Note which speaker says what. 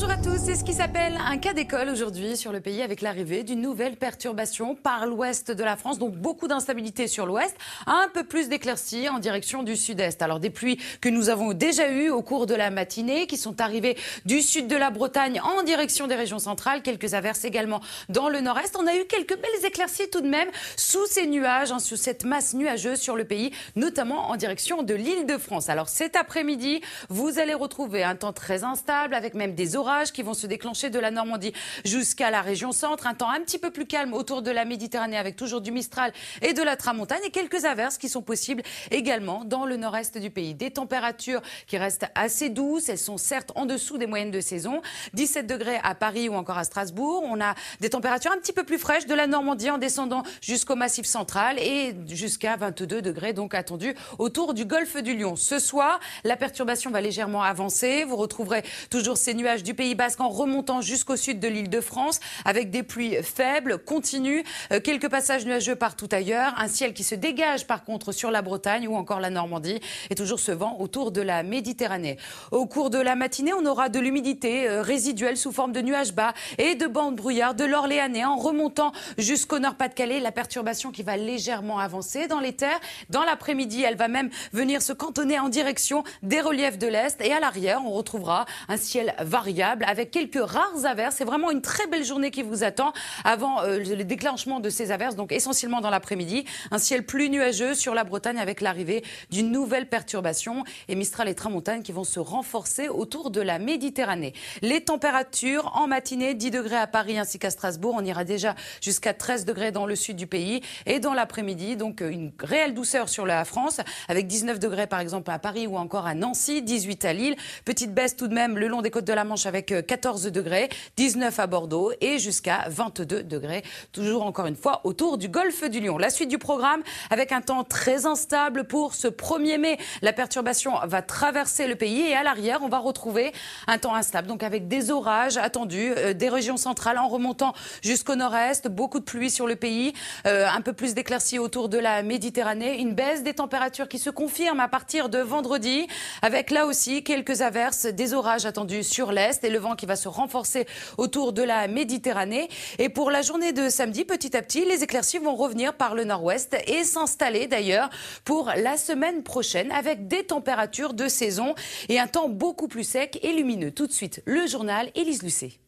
Speaker 1: Bonjour à tous, c'est ce qui s'appelle un cas d'école aujourd'hui sur le pays avec l'arrivée d'une nouvelle perturbation par l'ouest de la France, donc beaucoup d'instabilité sur l'ouest, un peu plus d'éclaircies en direction du sud-est. Alors des pluies que nous avons déjà eues au cours de la matinée, qui sont arrivées du sud de la Bretagne en direction des régions centrales, quelques averses également dans le nord-est. On a eu quelques belles éclaircies tout de même sous ces nuages, hein, sous cette masse nuageuse sur le pays, notamment en direction de l'île de France. Alors cet après-midi, vous allez retrouver un temps très instable avec même des orages qui vont se déclencher de la Normandie jusqu'à la région centre. Un temps un petit peu plus calme autour de la Méditerranée avec toujours du Mistral et de la Tramontagne et quelques averses qui sont possibles également dans le nord-est du pays. Des températures qui restent assez douces. Elles sont certes en dessous des moyennes de saison. 17 degrés à Paris ou encore à Strasbourg. On a des températures un petit peu plus fraîches de la Normandie en descendant jusqu'au Massif central et jusqu'à 22 degrés donc attendu autour du golfe du Lion. Ce soir, la perturbation va légèrement avancer. Vous retrouverez toujours ces nuages du Pays Basque en remontant jusqu'au sud de l'île de France avec des pluies faibles, continues, euh, quelques passages nuageux partout ailleurs, un ciel qui se dégage par contre sur la Bretagne ou encore la Normandie et toujours ce vent autour de la Méditerranée. Au cours de la matinée, on aura de l'humidité euh, résiduelle sous forme de nuages bas et de bandes brouillard de l'Orléanais en remontant jusqu'au nord-pas-de-Calais, la perturbation qui va légèrement avancer dans les terres. Dans l'après-midi, elle va même venir se cantonner en direction des reliefs de l'Est et à l'arrière, on retrouvera un ciel varié avec quelques rares averses. C'est vraiment une très belle journée qui vous attend avant euh, le déclenchement de ces averses, donc essentiellement dans l'après-midi. Un ciel plus nuageux sur la Bretagne avec l'arrivée d'une nouvelle perturbation et Mistral et Tramontane qui vont se renforcer autour de la Méditerranée. Les températures en matinée, 10 degrés à Paris ainsi qu'à Strasbourg. On ira déjà jusqu'à 13 degrés dans le sud du pays et dans l'après-midi, donc euh, une réelle douceur sur la France avec 19 degrés par exemple à Paris ou encore à Nancy, 18 à Lille. Petite baisse tout de même le long des côtes de la Manche avec 14 euh, degrés, 19 à Bordeaux et jusqu'à 22 degrés, toujours encore une fois autour du golfe du Lion. La suite du programme avec un temps très instable pour ce 1er mai. La perturbation va traverser le pays et à l'arrière, on va retrouver un temps instable, donc avec des orages attendus euh, des régions centrales en remontant jusqu'au nord-est, beaucoup de pluie sur le pays, euh, un peu plus d'éclaircies autour de la Méditerranée, une baisse des températures qui se confirme à partir de vendredi avec là aussi quelques averses, des orages attendus sur l'est et le vent qui va se renforcer autour de la Méditerranée. Et pour la journée de samedi, petit à petit, les éclaircies vont revenir par le nord-ouest et s'installer d'ailleurs pour la semaine prochaine avec des températures de saison et un temps beaucoup plus sec et lumineux. Tout de suite, le journal Élise Lucet.